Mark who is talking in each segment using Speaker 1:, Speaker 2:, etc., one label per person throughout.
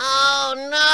Speaker 1: Oh no!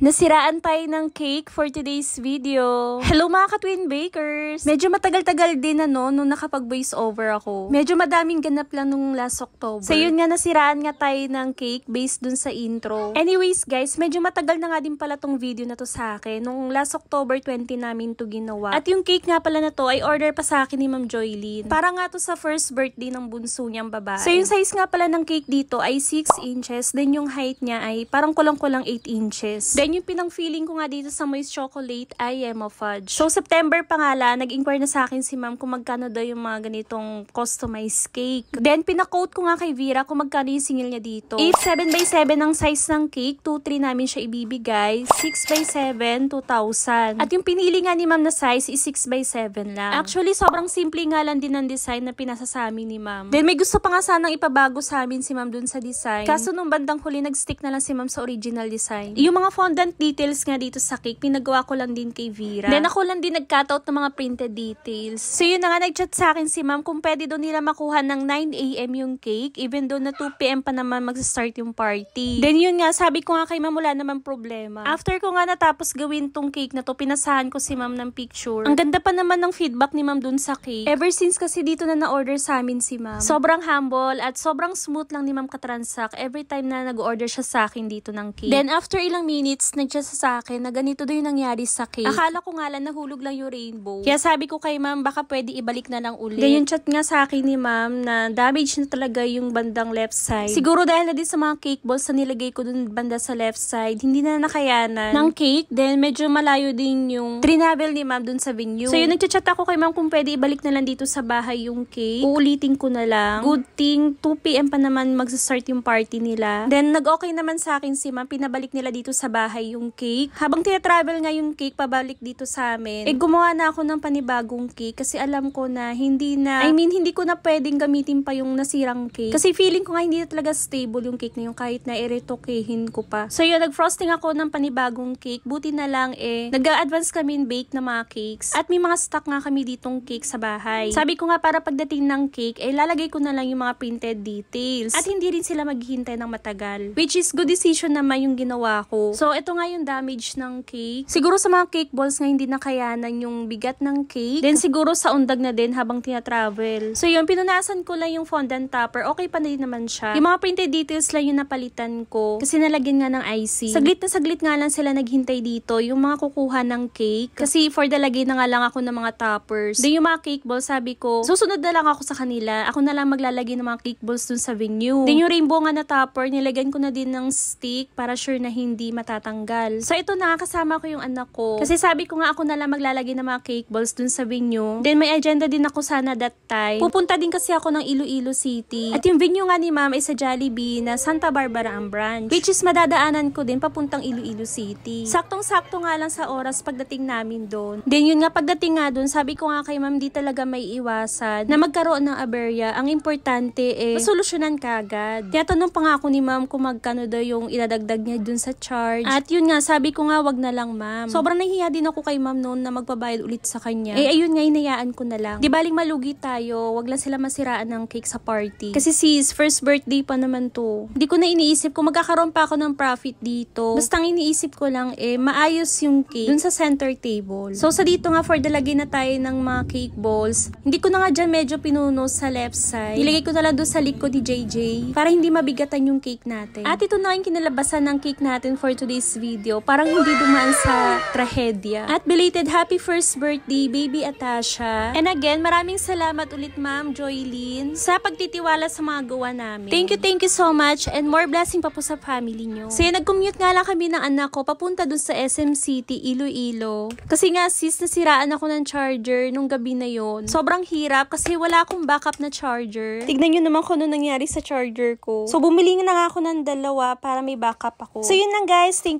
Speaker 1: Nasiraan tayo ng cake for today's video. Hello mga ka-twin bakers! Medyo matagal-tagal din ano nung nakapag-voice over ako. Medyo madaming ganap lang nung last October. So yun nga, nasiraan nga tayo ng cake based dun sa intro. Anyways guys, medyo matagal na nga din pala tong video na to sa akin. Nung last October 20 namin to ginawa. At yung cake nga pala na to ay order pa sa akin ni Ma'am Joylene. Para nga to sa first birthday ng bunso niyang babae. So yung size nga pala ng cake dito ay 6 inches. Then yung height niya ay parang kulang-kulang 8 inches. Then And yung pinang feeling ko nga dito sa moist chocolate ay Yema Fudge. So, September pa nga la, nag-inquire na sa akin si ma'am kung magkano daw yung mga ganitong customized cake. Then, pinakote ko nga kay Vera kung magkano yung singil niya dito. 8, 7x7 ang size ng cake. 2-3 namin siya ibibigay. 6x7, 2,000. At yung pinili nga ni ma'am na size is 6x7 lang. Actually, sobrang simple nga lang din ng design na pinasa sa amin ni ma'am. Then, may gusto pa nga sanang ipabago sa amin si ma'am dun sa design. Kaso, nung bandang huli, nag-stick na lang si ma'am sa original design. Yung mga fondant Abundant details nga dito sa cake. Pinagawa ko lang din kay Vera. Then ako lang din nag-cutout ng mga printed details. So yun na nga, nag-chat sa akin si ma'am kung pwede doon nila makuha ng 9am yung cake. Even doon na 2pm pa naman mag-start yung party. Then yun nga, sabi ko nga kay ma'am wala naman problema. After ko nga natapos gawin tong cake na to, pinasahan ko si ma'am ng picture. Ang ganda pa naman ng feedback ni ma'am doon sa cake. Ever since kasi dito na na-order sa amin si ma'am. Sobrang humble at sobrang smooth lang ni ma'am katransak every time na nag-order siya sa akin dito ng cake. Then after ilang minutes, ex sa akin na ganito daw yung nangyari sa cake. Akala ko nga lang nahulog lang yung rainbow. Kaya sabi ko kay ma'am, baka pwede ibalik na lang ulit. Ganyan chat nga sa akin ni ma'am na damage na talaga yung bandang left side. Siguro dahil na din sa mga cake balls na nilagay ko dun banda sa left side, hindi na nakayanan ng cake. Then medyo malayo din yung trinavel ni ma'am dun sa venue. So yun, nagchat ako kay ma'am kung pwede ibalik na lang dito sa bahay yung cake. Uulitin ko na lang. Good thing, 2pm pa naman magsastart yung party nila. Then nag-okay naman sa akin si ma'am, pinabalik nila dito sa bahay bahay yung cake. Habang tinatravel nga yung cake pabalik dito sa amin, eh gumawa na ako ng panibagong cake kasi alam ko na hindi na, I mean, hindi ko na pwedeng gamitin pa yung nasirang cake. Kasi feeling ko nga hindi na talaga stable yung cake na yung kahit na eretokehin ko pa. So yun, nag-frosting ako ng panibagong cake. Buti na lang eh, nag-advance kami in bake na mga cakes. At may mga stock nga kami ditong cake sa bahay. Sabi ko nga para pagdating ng cake, eh lalagay ko na lang yung mga printed details. At hindi rin sila maghihintay ng matagal. Which is good decision naman yung ginawa ko. So ito nga yung damage ng cake. Siguro sa mga cake balls nga hindi nakayanan yung bigat ng cake. Then siguro sa undag na din habang tina-travel. So yun, pinunasan ko lang yung fondant topper. Okay pa na din naman siya. Yung mga printed details lang yung napalitan ko kasi nalagyan nga ng icing. Saglit na saglit nga lang sila naghintay dito yung mga kukuha ng cake. Kasi for the lagay na nga lang ako ng mga toppers. Then yung mga cake balls, sabi ko, susunod na lang ako sa kanila. Ako na lang maglalagay ng mga cake balls dun sa venue. Then yung rainbow nga na topper, nilagyan ko na din ng stick para sure na hindi matatanggal matatanggal. So ito nakakasama ko yung anak ko. Kasi sabi ko nga ako na lang maglalagay ng mga cake balls dun sa venue. Then may agenda din ako sana that time. Pupunta din kasi ako ng Iloilo City. At yung venue nga ni ma'am ay sa Jollibee na Santa Barbara ang branch. Which is madadaanan ko din papuntang Iloilo City. Saktong-sakto nga lang sa oras pagdating namin doon. Then yun nga pagdating nga doon, sabi ko nga kay ma'am di talaga may iwasan na magkaroon ng aberya. Ang importante eh, masolusyonan ka agad. Kaya tanong pa nga ako ni ma'am kung magkano daw yung idadagdag niya dun sa charge. At at yun nga, sabi ko nga, wag na lang, ma'am. Sobrang nahihiya din ako kay ma'am noon na magpabayad ulit sa kanya. Eh, ayun nga, inayaan ko na lang. Di baling malugi tayo, wag lang sila masiraan ng cake sa party. Kasi sis, first birthday pa naman to. Hindi ko na iniisip kung magkakaroon pa ako ng profit dito. Basta ang iniisip ko lang, eh, maayos yung cake dun sa center table. So, sa dito nga, for the lagay na tayo ng mga cake balls. Hindi ko na nga dyan medyo pinuno sa left side. Nilagay ko na lang dun sa likod ni JJ para hindi mabigatan yung cake natin. At ito na yung kinalabasan ng cake natin for today's this video. Parang hindi dumaan sa trahedya. At belated happy first birthday, baby Atasha. And again, maraming salamat ulit ma'am Joylyn sa pagtitiwala sa mga gawa namin. Thank you, thank you so much and more blessing pa po sa family nyo. So yun, nag-commute nga lang kami ng anak ko papunta dun sa SM City, Iloilo. Kasi nga sis, nasiraan ako ng charger nung gabi na yon. Sobrang hirap kasi wala akong backup na charger. Tignan nyo naman kung ano nangyari sa charger ko. So bumili nga ako ng dalawa para may backup ako. So yun lang guys, thank